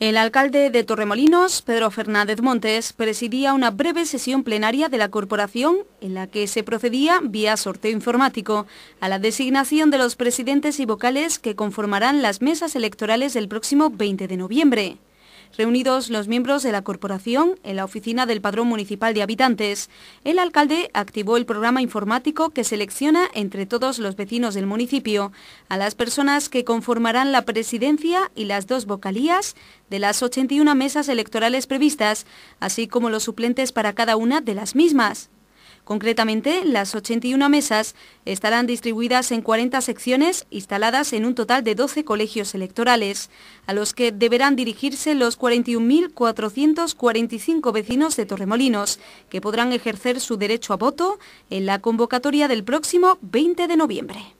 El alcalde de Torremolinos, Pedro Fernández Montes, presidía una breve sesión plenaria de la corporación en la que se procedía, vía sorteo informático, a la designación de los presidentes y vocales que conformarán las mesas electorales del próximo 20 de noviembre reunidos los miembros de la corporación en la oficina del Padrón Municipal de Habitantes. El alcalde activó el programa informático que selecciona entre todos los vecinos del municipio a las personas que conformarán la presidencia y las dos vocalías de las 81 mesas electorales previstas, así como los suplentes para cada una de las mismas. Concretamente, las 81 mesas estarán distribuidas en 40 secciones instaladas en un total de 12 colegios electorales, a los que deberán dirigirse los 41.445 vecinos de Torremolinos, que podrán ejercer su derecho a voto en la convocatoria del próximo 20 de noviembre.